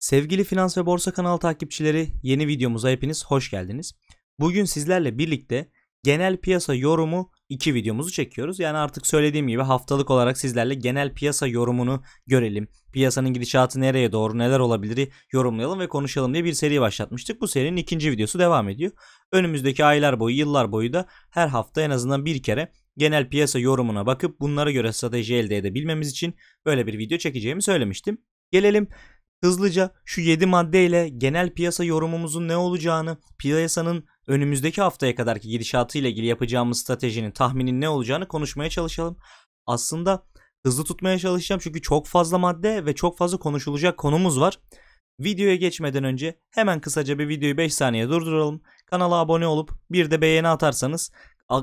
Sevgili Finans ve Borsa kanal takipçileri yeni videomuza hepiniz hoş geldiniz. Bugün sizlerle birlikte genel piyasa yorumu 2 videomuzu çekiyoruz. Yani artık söylediğim gibi haftalık olarak sizlerle genel piyasa yorumunu görelim. Piyasanın gidişatı nereye doğru neler olabilir yorumlayalım ve konuşalım diye bir seri başlatmıştık. Bu serinin ikinci videosu devam ediyor. Önümüzdeki aylar boyu yıllar boyu da her hafta en azından bir kere genel piyasa yorumuna bakıp bunlara göre strateji elde edebilmemiz için böyle bir video çekeceğimi söylemiştim. Gelelim Hızlıca şu 7 maddeyle genel piyasa yorumumuzun ne olacağını, piyasanın önümüzdeki haftaya kadarki gidişatı ile ilgili yapacağımız stratejinin tahminin ne olacağını konuşmaya çalışalım. Aslında hızlı tutmaya çalışacağım çünkü çok fazla madde ve çok fazla konuşulacak konumuz var. Videoya geçmeden önce hemen kısaca bir videoyu 5 saniye durduralım. Kanala abone olup bir de beğeni atarsanız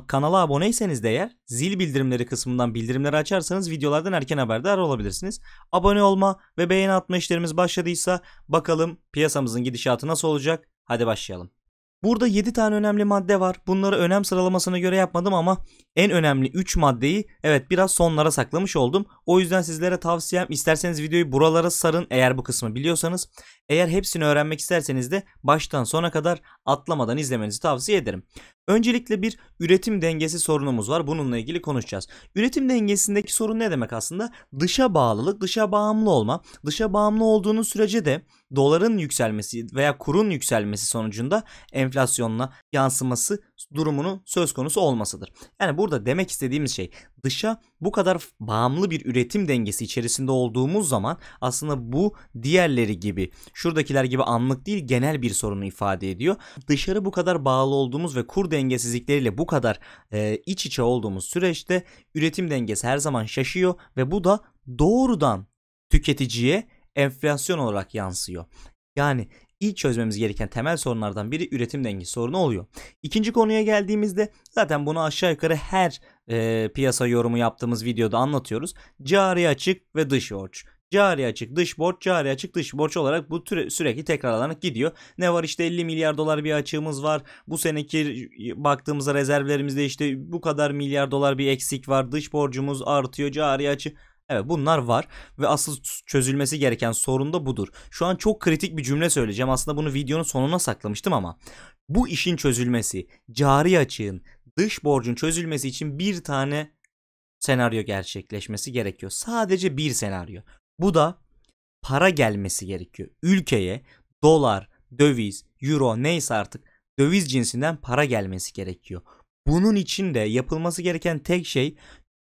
Kanala aboneyseniz de eğer zil bildirimleri kısmından bildirimleri açarsanız videolardan erken haberdar olabilirsiniz. Abone olma ve beğeni atma işlerimiz başladıysa bakalım piyasamızın gidişatı nasıl olacak? Hadi başlayalım. Burada 7 tane önemli madde var. Bunları önem sıralamasına göre yapmadım ama en önemli 3 maddeyi evet biraz sonlara saklamış oldum. O yüzden sizlere tavsiyem isterseniz videoyu buralara sarın eğer bu kısmı biliyorsanız. Eğer hepsini öğrenmek isterseniz de baştan sona kadar atlamadan izlemenizi tavsiye ederim. Öncelikle bir üretim dengesi sorunumuz var. Bununla ilgili konuşacağız. Üretim dengesindeki sorun ne demek aslında? Dışa bağlılık, dışa bağımlı olma. Dışa bağımlı olduğunuz sürece de doların yükselmesi veya kurun yükselmesi sonucunda enflasyonla yansıması durumunu söz konusu olmasıdır. Yani burada demek istediğimiz şey dışa bu kadar bağımlı bir üretim dengesi içerisinde olduğumuz zaman aslında bu diğerleri gibi şuradakiler gibi anlık değil genel bir sorunu ifade ediyor. Dışarı bu kadar bağlı olduğumuz ve kur dengesizlikleriyle bu kadar e, iç içe olduğumuz süreçte üretim dengesi her zaman şaşıyor ve bu da doğrudan tüketiciye enflasyon olarak yansıyor. Yani ilk çözmemiz gereken temel sorunlardan biri üretim dengesi sorunu oluyor. İkinci konuya geldiğimizde zaten bunu aşağı yukarı her e, piyasa yorumu yaptığımız videoda anlatıyoruz. Cari açık ve dış borç. Cari açık dış borç, cari açık dış borç olarak bu türe, sürekli tekrarlanıp gidiyor. Ne var işte 50 milyar dolar bir açığımız var. Bu seneki baktığımızda rezervlerimizde işte bu kadar milyar dolar bir eksik var. Dış borcumuz artıyor, cari açık Evet bunlar var ve asıl çözülmesi gereken sorun da budur. Şu an çok kritik bir cümle söyleyeceğim. Aslında bunu videonun sonuna saklamıştım ama bu işin çözülmesi, cari açığın, dış borcun çözülmesi için bir tane senaryo gerçekleşmesi gerekiyor. Sadece bir senaryo. Bu da para gelmesi gerekiyor. Ülkeye dolar, döviz, euro neyse artık döviz cinsinden para gelmesi gerekiyor. Bunun için de yapılması gereken tek şey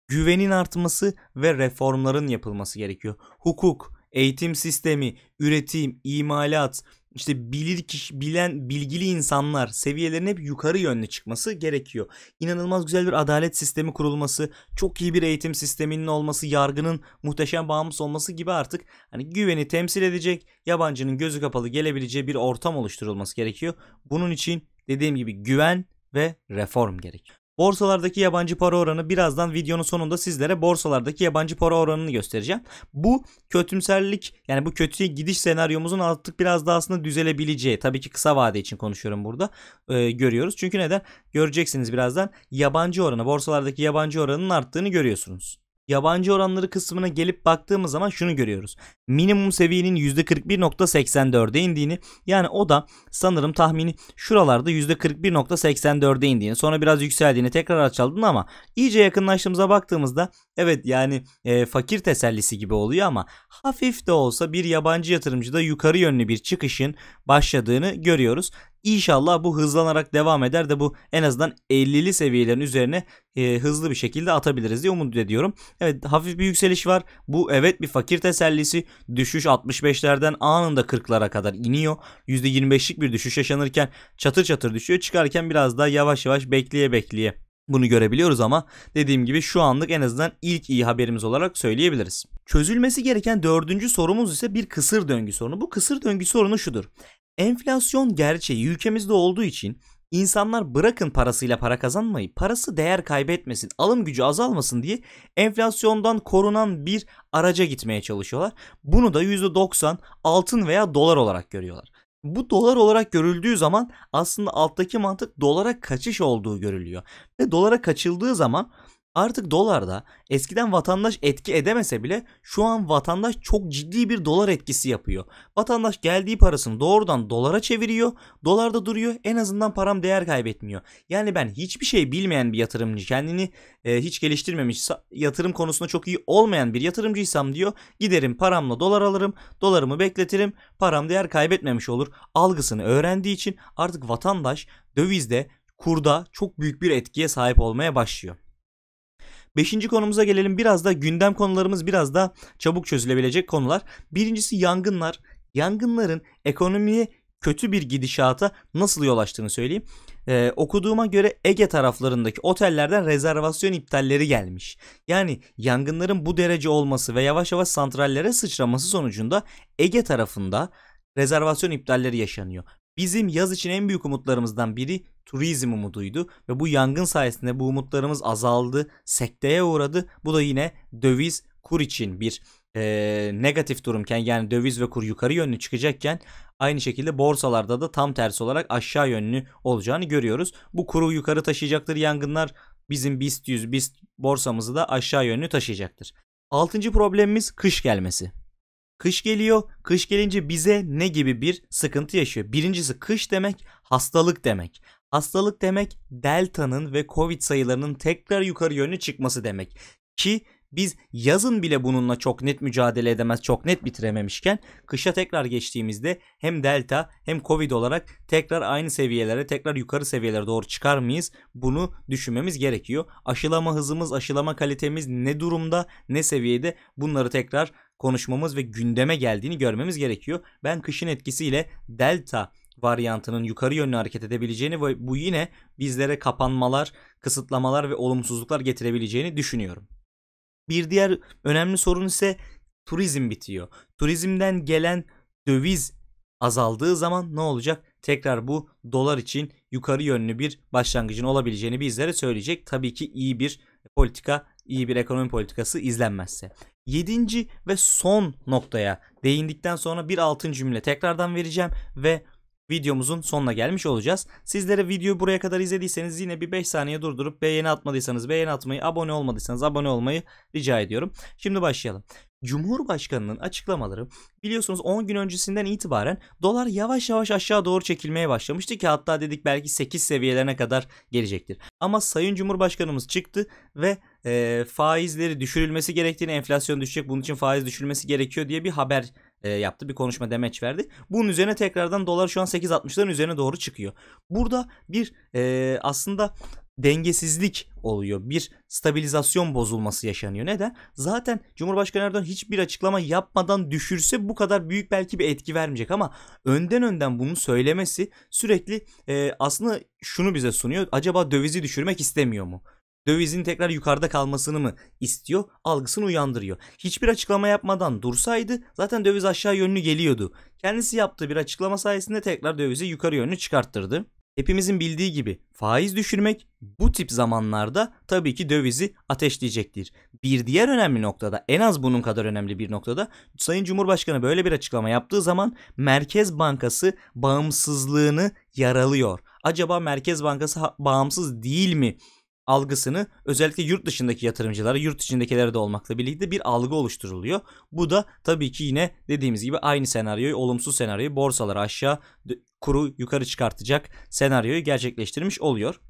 güvenin artması ve reformların yapılması gerekiyor. Hukuk, eğitim sistemi, üretim, imalat, işte bilir kişi, bilen bilgili insanlar seviyelerin hep yukarı yönlü çıkması gerekiyor. İnanılmaz güzel bir adalet sistemi kurulması, çok iyi bir eğitim sisteminin olması, yargının muhteşem bağımsız olması gibi artık hani güveni temsil edecek, yabancının gözü kapalı gelebileceği bir ortam oluşturulması gerekiyor. Bunun için dediğim gibi güven ve reform gerek. Borsalardaki yabancı para oranı birazdan videonun sonunda sizlere borsalardaki yabancı para oranını göstereceğim. Bu kötümserlik yani bu kötüye gidiş senaryomuzun artık biraz daha aslında düzelebileceği tabii ki kısa vade için konuşuyorum burada e, görüyoruz. Çünkü neden? Göreceksiniz birazdan yabancı oranı borsalardaki yabancı oranın arttığını görüyorsunuz yabancı oranları kısmına gelip baktığımız zaman şunu görüyoruz. Minimum seviyenin %41.84'e indiğini yani o da sanırım tahmini şuralarda %41.84'e indiğini sonra biraz yükseldiğini tekrar açaldığını ama iyice yakınlaştığımıza baktığımızda Evet yani e, fakir tesellisi gibi oluyor ama hafif de olsa bir yabancı yatırımcıda yukarı yönlü bir çıkışın başladığını görüyoruz. İnşallah bu hızlanarak devam eder de bu en azından 50'li seviyelerin üzerine e, hızlı bir şekilde atabiliriz diye umut ediyorum. Evet hafif bir yükseliş var. Bu evet bir fakir tesellisi. Düşüş 65'lerden anında 40'lara kadar iniyor. %25'lik bir düşüş yaşanırken çatır çatır düşüyor. Çıkarken biraz daha yavaş yavaş bekleye bekleye bunu görebiliyoruz ama dediğim gibi şu anlık en azından ilk iyi haberimiz olarak söyleyebiliriz. Çözülmesi gereken dördüncü sorumuz ise bir kısır döngü sorunu. Bu kısır döngü sorunu şudur. Enflasyon gerçeği ülkemizde olduğu için insanlar bırakın parasıyla para kazanmayı, parası değer kaybetmesin, alım gücü azalmasın diye enflasyondan korunan bir araca gitmeye çalışıyorlar. Bunu da %90 altın veya dolar olarak görüyorlar. Bu dolar olarak görüldüğü zaman aslında alttaki mantık dolara kaçış olduğu görülüyor. Ve dolara kaçıldığı zaman Artık dolarda eskiden vatandaş etki edemese bile şu an vatandaş çok ciddi bir dolar etkisi yapıyor. Vatandaş geldiği parasını doğrudan dolara çeviriyor. Dolarda duruyor. En azından param değer kaybetmiyor. Yani ben hiçbir şey bilmeyen bir yatırımcı kendini e, hiç geliştirmemiş yatırım konusunda çok iyi olmayan bir yatırımcıysam diyor giderim paramla dolar alırım. Dolarımı bekletirim. Param değer kaybetmemiş olur. Algısını öğrendiği için artık vatandaş dövizde kurda çok büyük bir etkiye sahip olmaya başlıyor. Beşinci konumuza gelelim. Biraz da gündem konularımız biraz da çabuk çözülebilecek konular. Birincisi yangınlar. Yangınların ekonomiye kötü bir gidişata nasıl yol açtığını söyleyeyim. Ee, okuduğuma göre Ege taraflarındaki otellerden rezervasyon iptalleri gelmiş. Yani yangınların bu derece olması ve yavaş yavaş santrallere sıçraması sonucunda Ege tarafında rezervasyon iptalleri yaşanıyor. Bizim yaz için en büyük umutlarımızdan biri turizm umuduydu ve bu yangın sayesinde bu umutlarımız azaldı, sekteye uğradı. Bu da yine döviz kur için bir e, negatif durumken yani döviz ve kur yukarı yönlü çıkacakken aynı şekilde borsalarda da tam tersi olarak aşağı yönlü olacağını görüyoruz. Bu kuru yukarı taşıyacaktır yangınlar bizim BIST 100 BIST borsamızı da aşağı yönlü taşıyacaktır. Altıncı problemimiz kış gelmesi. Kış geliyor. Kış gelince bize ne gibi bir sıkıntı yaşıyor? Birincisi kış demek hastalık demek. Hastalık demek delta'nın ve covid sayılarının tekrar yukarı yönlü çıkması demek. Ki biz yazın bile bununla çok net mücadele edemez, çok net bitirememişken kışa tekrar geçtiğimizde hem delta hem covid olarak tekrar aynı seviyelere, tekrar yukarı seviyelere doğru çıkar mıyız? Bunu düşünmemiz gerekiyor. Aşılama hızımız, aşılama kalitemiz ne durumda, ne seviyede bunları tekrar konuşmamız ve gündeme geldiğini görmemiz gerekiyor. Ben kışın etkisiyle delta varyantının yukarı yönlü hareket edebileceğini ve bu yine bizlere kapanmalar, kısıtlamalar ve olumsuzluklar getirebileceğini düşünüyorum. Bir diğer önemli sorun ise turizm bitiyor. Turizmden gelen döviz azaldığı zaman ne olacak? Tekrar bu dolar için yukarı yönlü bir başlangıcın olabileceğini bizlere söyleyecek. Tabii ki iyi bir politika, iyi bir ekonomi politikası izlenmezse. Yedinci ve son noktaya değindikten sonra bir altın cümle tekrardan vereceğim ve videomuzun sonuna gelmiş olacağız. Sizlere videoyu buraya kadar izlediyseniz yine bir 5 saniye durdurup beğeni atmadıysanız beğeni atmayı, abone olmadıysanız abone olmayı rica ediyorum. Şimdi başlayalım. Cumhurbaşkanının açıklamaları biliyorsunuz 10 gün öncesinden itibaren dolar yavaş yavaş aşağı doğru çekilmeye başlamıştı ki hatta dedik belki 8 seviyelerine kadar gelecektir. Ama Sayın Cumhurbaşkanımız çıktı ve e, faizleri düşürülmesi gerektiğini, enflasyon düşecek bunun için faiz düşürülmesi gerekiyor diye bir haber e, yaptı. Bir konuşma demeç verdi. Bunun üzerine tekrardan dolar şu an 8.60'ların üzerine doğru çıkıyor. Burada bir e, aslında dengesizlik oluyor. Bir stabilizasyon bozulması yaşanıyor. Neden? Zaten Cumhurbaşkanı Erdoğan hiçbir açıklama yapmadan düşürse bu kadar büyük belki bir etki vermeyecek ama önden önden bunu söylemesi sürekli e, aslında şunu bize sunuyor. Acaba dövizi düşürmek istemiyor mu? dövizin tekrar yukarıda kalmasını mı istiyor algısını uyandırıyor. Hiçbir açıklama yapmadan dursaydı zaten döviz aşağı yönlü geliyordu. Kendisi yaptığı bir açıklama sayesinde tekrar dövizi yukarı yönlü çıkarttırdı. Hepimizin bildiği gibi faiz düşürmek bu tip zamanlarda tabii ki dövizi ateşleyecektir. Bir diğer önemli noktada en az bunun kadar önemli bir noktada Sayın Cumhurbaşkanı böyle bir açıklama yaptığı zaman Merkez Bankası bağımsızlığını yaralıyor. Acaba Merkez Bankası bağımsız değil mi algısını özellikle yurt dışındaki yatırımcılara, yurt içindekilere de olmakla birlikte bir algı oluşturuluyor. Bu da tabii ki yine dediğimiz gibi aynı senaryoyu, olumsuz senaryoyu borsaları aşağı, kuru yukarı çıkartacak senaryoyu gerçekleştirmiş oluyor.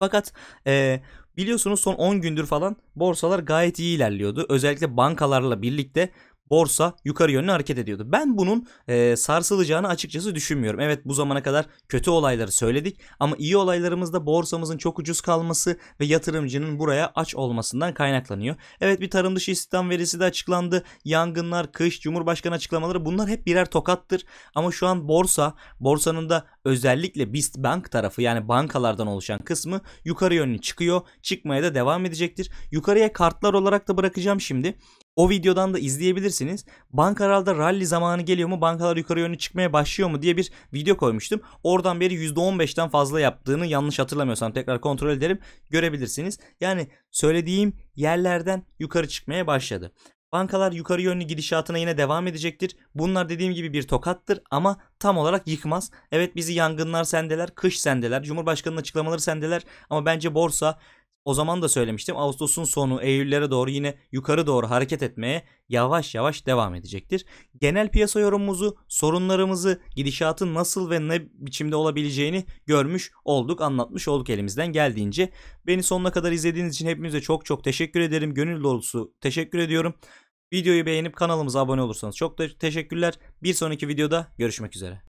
Fakat e, biliyorsunuz son 10 gündür falan borsalar gayet iyi ilerliyordu. Özellikle bankalarla birlikte borsa yukarı yönlü hareket ediyordu. Ben bunun e, sarsılacağını açıkçası düşünmüyorum. Evet bu zamana kadar kötü olayları söyledik ama iyi olaylarımızda borsamızın çok ucuz kalması ve yatırımcının buraya aç olmasından kaynaklanıyor. Evet bir tarım dışı istihdam verisi de açıklandı. Yangınlar, kış, Cumhurbaşkanı açıklamaları bunlar hep birer tokattır. Ama şu an borsa, borsanın da özellikle BIST Bank tarafı yani bankalardan oluşan kısmı yukarı yönlü çıkıyor. Çıkmaya da devam edecektir. Yukarıya kartlar olarak da bırakacağım şimdi. O videodan da izleyebilirsiniz. Bankalarda rally zamanı geliyor mu? Bankalar yukarı yönlü çıkmaya başlıyor mu diye bir video koymuştum. Oradan beri %15'ten fazla yaptığını yanlış hatırlamıyorsam tekrar kontrol ederim. Görebilirsiniz. Yani söylediğim yerlerden yukarı çıkmaya başladı. Bankalar yukarı yönlü gidişatına yine devam edecektir. Bunlar dediğim gibi bir tokattır ama tam olarak yıkmaz. Evet bizi yangınlar sendeler, kış sendeler, Cumhurbaşkanı'nın açıklamaları sendeler ama bence borsa o zaman da söylemiştim Ağustos'un sonu Eylül'lere doğru yine yukarı doğru hareket etmeye yavaş yavaş devam edecektir. Genel piyasa yorumumuzu, sorunlarımızı, gidişatın nasıl ve ne biçimde olabileceğini görmüş olduk, anlatmış olduk elimizden geldiğince. Beni sonuna kadar izlediğiniz için hepinize çok çok teşekkür ederim. Gönül dolusu teşekkür ediyorum. Videoyu beğenip kanalımıza abone olursanız çok da teşekkürler. Bir sonraki videoda görüşmek üzere.